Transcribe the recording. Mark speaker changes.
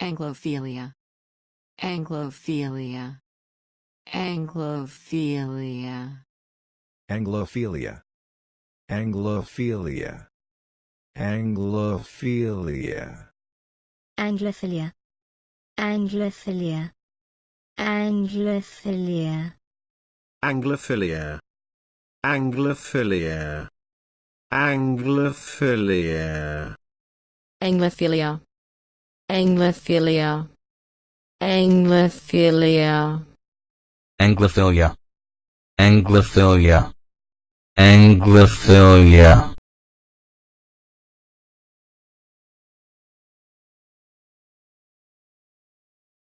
Speaker 1: Anglophilia. Anglophilia. Anglophilia.
Speaker 2: Anglophilia. Anglophilia. Anglophilia.
Speaker 3: Anglophilia. Anglophilia.
Speaker 4: Anglophilia. Anglophilia. Anglophilia. Anglophilia.
Speaker 1: Anglophilia. Anglophilia. Anglophilia.
Speaker 4: Anglophilia. Anglophilia. Anglophilia.